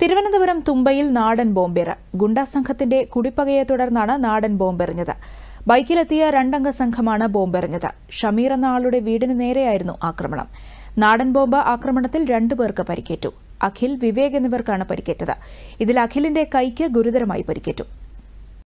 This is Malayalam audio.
തിരുവനന്തപുരം തുമ്പയിൽ നാടൻ ബോംബെർ ഗുണ്ടാ സംഘത്തിന്റെ കുടിപ്പകയെ തുടർന്നാണ് നാടൻ ബോംബെറിഞ്ഞത് ബൈക്കിലെത്തിയ രണ്ടംഗ സംഘമാണ് ബോംബെറിഞ്ഞത് ഷമീർ എന്ന ആളുടെ വീടിന് നേരെയായിരുന്നു ആക്രമണം നാടൻ ബോംബ് ആക്രമണത്തിൽ രണ്ടുപേർക്ക് പരിക്കേറ്റു അഖിൽ വിവേക് എന്നിവർക്കാണ് പരിക്കേറ്റത് ഇതിൽ അഖിലിന്റെ കൈക്ക് ഗുരുതരമായി പരിക്കേറ്റു